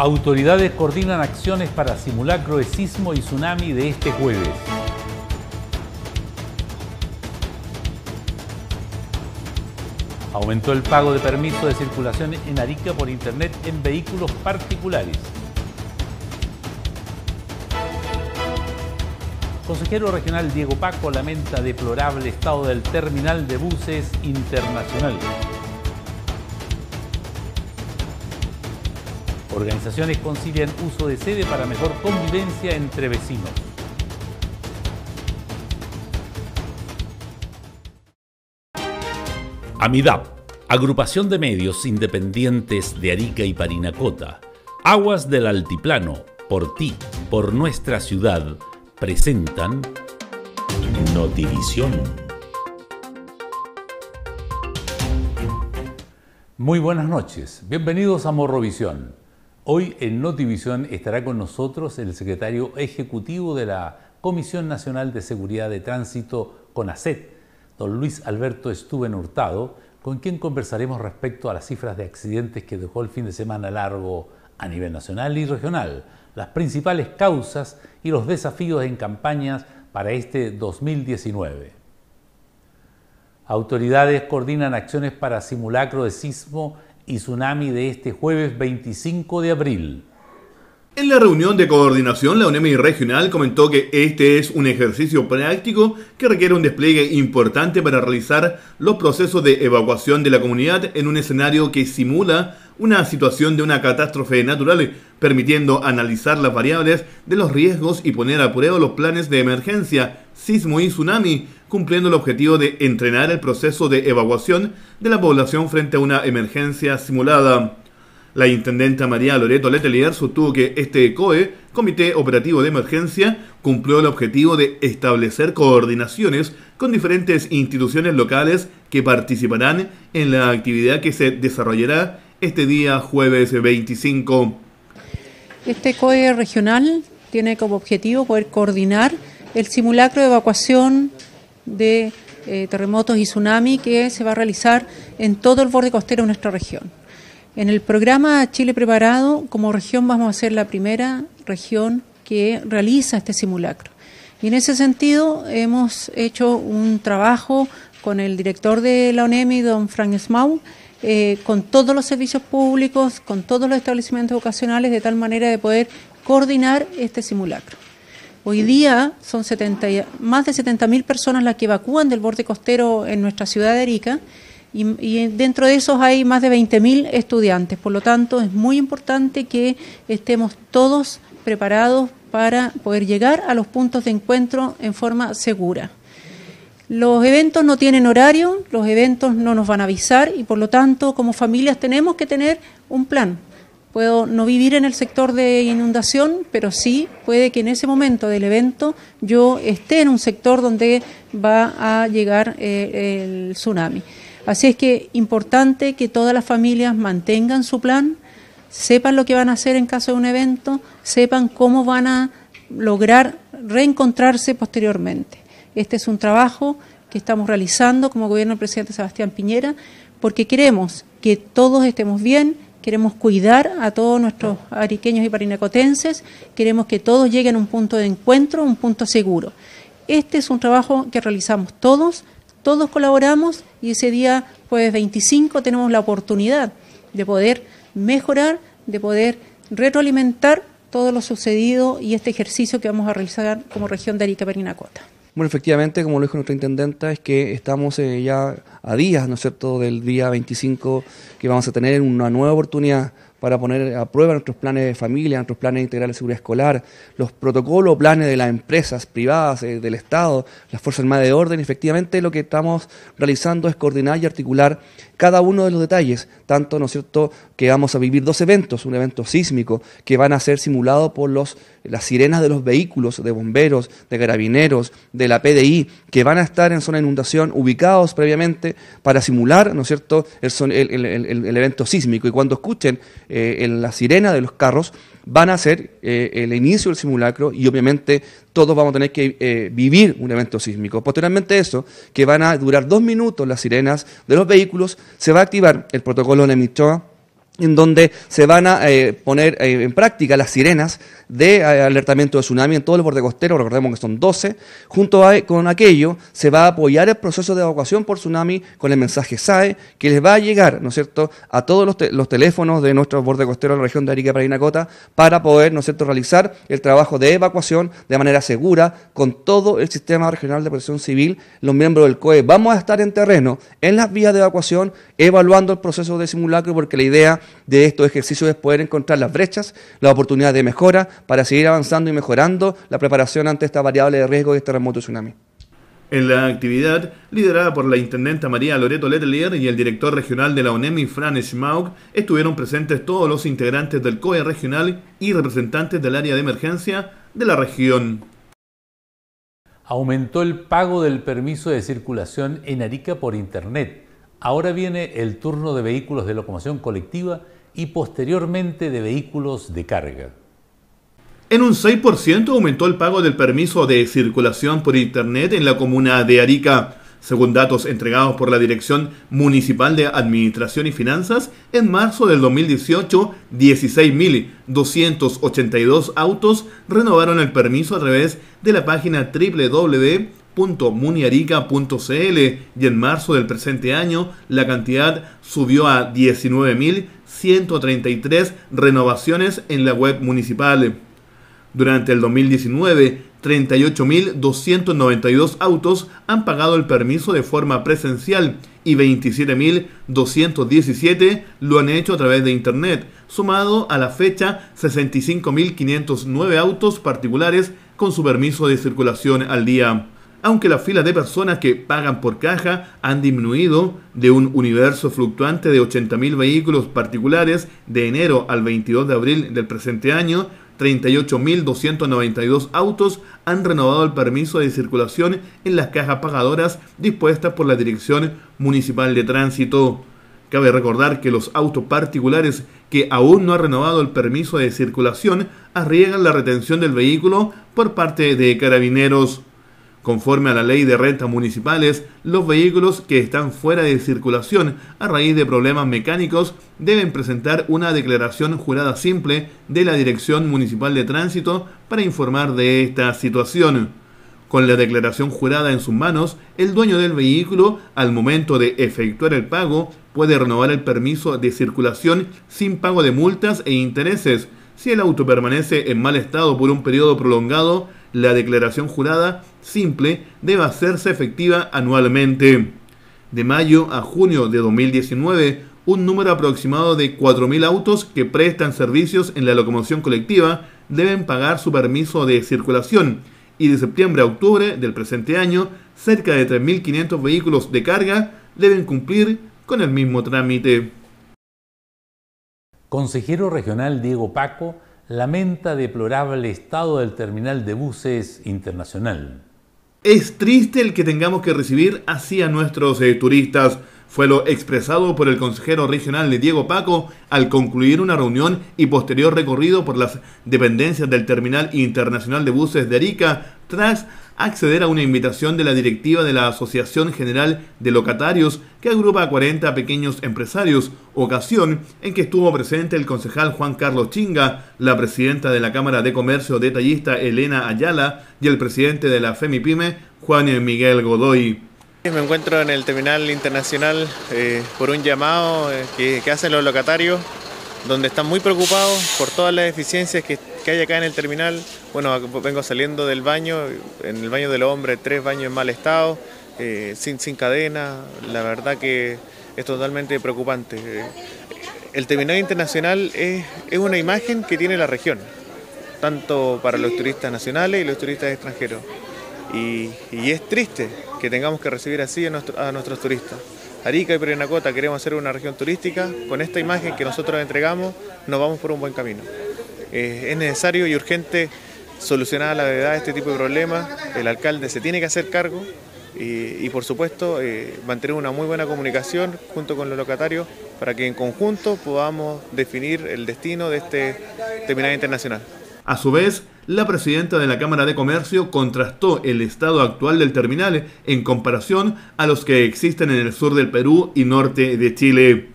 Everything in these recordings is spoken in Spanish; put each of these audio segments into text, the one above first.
Autoridades coordinan acciones para simular de y tsunami de este jueves. Aumentó el pago de permiso de circulación en Arica por Internet en vehículos particulares. Consejero regional Diego Paco lamenta deplorable estado del terminal de buses internacional. Organizaciones concilian uso de sede para mejor convivencia entre vecinos. AMIDAP, Agrupación de Medios Independientes de Arica y Parinacota, Aguas del Altiplano, por ti, por nuestra ciudad, presentan Notivisión. Muy buenas noches, bienvenidos a Morrovisión. Hoy en Notivisión estará con nosotros el secretario ejecutivo de la Comisión Nacional de Seguridad de Tránsito, CONACET, don Luis Alberto Estuben Hurtado, con quien conversaremos respecto a las cifras de accidentes que dejó el fin de semana largo a nivel nacional y regional, las principales causas y los desafíos en campañas para este 2019. Autoridades coordinan acciones para simulacro de sismo y tsunami de este jueves 25 de abril. En la reunión de coordinación, la UNEMI regional comentó que este es un ejercicio práctico que requiere un despliegue importante para realizar los procesos de evacuación de la comunidad en un escenario que simula una situación de una catástrofe natural, permitiendo analizar las variables de los riesgos y poner a prueba los planes de emergencia, sismo y tsunami, cumpliendo el objetivo de entrenar el proceso de evacuación de la población frente a una emergencia simulada. La intendenta María Loreto Letelier sostuvo que este COE, Comité Operativo de Emergencia, cumplió el objetivo de establecer coordinaciones con diferentes instituciones locales que participarán en la actividad que se desarrollará este día jueves 25. Este COE regional tiene como objetivo poder coordinar el simulacro de evacuación de eh, terremotos y tsunami que se va a realizar en todo el borde costero de nuestra región. En el programa Chile Preparado, como región vamos a ser la primera región que realiza este simulacro. Y en ese sentido hemos hecho un trabajo con el director de la UNEMI, don Frank Smau, eh, con todos los servicios públicos, con todos los establecimientos vocacionales, de tal manera de poder coordinar este simulacro. Hoy día son 70, más de 70.000 personas las que evacúan del borde costero en nuestra ciudad de Arica y, y dentro de esos hay más de 20.000 estudiantes. Por lo tanto, es muy importante que estemos todos preparados para poder llegar a los puntos de encuentro en forma segura. Los eventos no tienen horario, los eventos no nos van a avisar y por lo tanto como familias tenemos que tener un plan, Puedo no vivir en el sector de inundación, pero sí puede que en ese momento del evento yo esté en un sector donde va a llegar eh, el tsunami. Así es que es importante que todas las familias mantengan su plan, sepan lo que van a hacer en caso de un evento, sepan cómo van a lograr reencontrarse posteriormente. Este es un trabajo que estamos realizando como gobierno del presidente Sebastián Piñera porque queremos que todos estemos bien Queremos cuidar a todos nuestros ariqueños y parinacotenses, queremos que todos lleguen a un punto de encuentro, un punto seguro. Este es un trabajo que realizamos todos, todos colaboramos y ese día, jueves 25, tenemos la oportunidad de poder mejorar, de poder retroalimentar todo lo sucedido y este ejercicio que vamos a realizar como región de Arica Parinacota. Bueno, efectivamente, como lo dijo nuestra intendenta, es que estamos eh, ya a días, ¿no es cierto?, del día 25 que vamos a tener una nueva oportunidad para poner a prueba nuestros planes de familia, nuestros planes integrales de seguridad escolar, los protocolos, planes de las empresas privadas, eh, del Estado, las Fuerzas Armadas de Orden. Efectivamente, lo que estamos realizando es coordinar y articular cada uno de los detalles, tanto, ¿no es cierto?, que vamos a vivir dos eventos, un evento sísmico que van a ser simulados por los, las sirenas de los vehículos, de bomberos, de carabineros, de la PDI, que van a estar en zona de inundación, ubicados previamente para simular, ¿no es cierto?, el, el, el evento sísmico. Y cuando escuchen eh, en la sirena de los carros, van a ser eh, el inicio del simulacro y obviamente todos vamos a tener que eh, vivir un evento sísmico. Posteriormente eso, que van a durar dos minutos las sirenas de los vehículos, se va a activar el protocolo de en donde se van a eh, poner eh, en práctica las sirenas de eh, alertamiento de tsunami en todo el borde costero, recordemos que son 12, junto con aquello se va a apoyar el proceso de evacuación por tsunami con el mensaje SAE, que les va a llegar, ¿no es cierto?, a todos los, teléfonos de nuestro borde costero de la región de Arica, Parinacota, para poder, ¿no realizar el trabajo de evacuación de manera segura con todo el sistema regional de protección civil, los miembros del COE. Vamos a estar en terreno, en las vías de evacuación, evaluando el proceso de simulacro, porque la idea de estos ejercicios es poder encontrar las brechas, las oportunidades de mejora para seguir avanzando y mejorando la preparación ante esta variable de riesgo de terremoto y este tsunami. En la actividad, liderada por la intendenta María Loreto Letelier y el director regional de la UNEMI, Fran Schmaug, estuvieron presentes todos los integrantes del COE regional y representantes del área de emergencia de la región. Aumentó el pago del permiso de circulación en Arica por Internet. Ahora viene el turno de vehículos de locomoción colectiva y posteriormente de vehículos de carga. En un 6% aumentó el pago del permiso de circulación por Internet en la comuna de Arica. Según datos entregados por la Dirección Municipal de Administración y Finanzas, en marzo del 2018, 16.282 autos renovaron el permiso a través de la página www muniarica.cl y en marzo del presente año la cantidad subió a 19.133 renovaciones en la web municipal. Durante el 2019, 38.292 autos han pagado el permiso de forma presencial y 27.217 lo han hecho a través de Internet, sumado a la fecha 65.509 autos particulares con su permiso de circulación al día aunque las filas de personas que pagan por caja han disminuido de un universo fluctuante de 80.000 vehículos particulares de enero al 22 de abril del presente año, 38.292 autos han renovado el permiso de circulación en las cajas pagadoras dispuestas por la Dirección Municipal de Tránsito. Cabe recordar que los autos particulares que aún no han renovado el permiso de circulación arriesgan la retención del vehículo por parte de carabineros. Conforme a la ley de rentas municipales, los vehículos que están fuera de circulación a raíz de problemas mecánicos deben presentar una declaración jurada simple de la Dirección Municipal de Tránsito para informar de esta situación. Con la declaración jurada en sus manos, el dueño del vehículo, al momento de efectuar el pago, puede renovar el permiso de circulación sin pago de multas e intereses. Si el auto permanece en mal estado por un periodo prolongado, la declaración jurada simple debe hacerse efectiva anualmente. De mayo a junio de 2019, un número aproximado de 4.000 autos que prestan servicios en la locomoción colectiva deben pagar su permiso de circulación y de septiembre a octubre del presente año, cerca de 3.500 vehículos de carga deben cumplir con el mismo trámite. Consejero regional Diego Paco lamenta deplorable estado del terminal de buses internacional. Es triste el que tengamos que recibir así a nuestros eh, turistas fue lo expresado por el consejero regional de Diego Paco al concluir una reunión y posterior recorrido por las dependencias del Terminal Internacional de Buses de Arica tras acceder a una invitación de la directiva de la Asociación General de Locatarios que agrupa a 40 pequeños empresarios, ocasión en que estuvo presente el concejal Juan Carlos Chinga, la presidenta de la Cámara de Comercio Detallista Elena Ayala y el presidente de la FEMIPYME Juan Miguel Godoy. Me encuentro en el terminal internacional eh, por un llamado eh, que, hacen los locatarios, donde están muy preocupados por todas las deficiencias que, hay acá en el terminal. Bueno, vengo saliendo del baño, en el baño del hombre, tres baños en mal estado, eh, sin, sin cadena. La verdad que es totalmente preocupante. El terminal internacional es, una imagen que tiene la región, tanto para los turistas nacionales y los turistas extranjeros. y es triste, que tengamos que recibir así a, nuestros turistas. Arica y Parinacota queremos ser una región turística, con esta imagen que nosotros entregamos nos vamos por un buen camino. Eh, es necesario y urgente solucionar a la verdad este tipo de problemas, el alcalde se tiene que hacer cargo y, por supuesto eh, mantener una muy buena comunicación junto con los locatarios para que en conjunto podamos definir el destino de este terminal internacional. A su vez, la presidenta de la Cámara de Comercio contrastó el estado actual del terminal en comparación a los que existen en el sur del Perú y norte de Chile.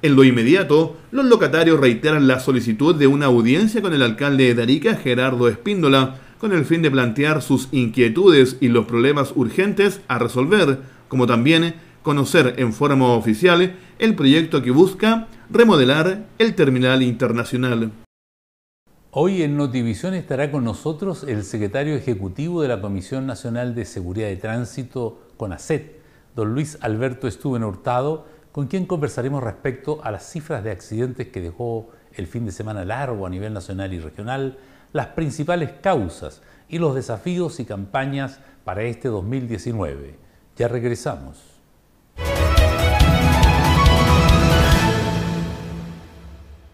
En lo inmediato, los locatarios reiteran la solicitud de una audiencia con el alcalde de Arica, Gerardo Espíndola, con el fin de plantear sus inquietudes y los problemas urgentes a resolver, como también conocer en forma oficial el proyecto que busca remodelar el terminal internacional. Hoy en Notivision estará con nosotros el secretario ejecutivo de la Comisión Nacional de Seguridad de Tránsito, CONACET, don Luis Alberto Estuben Hurtado, con quien conversaremos respecto a las cifras de accidentes que dejó el fin de semana largo a nivel nacional y regional, las principales causas y los desafíos y campañas para este 2019. Ya regresamos.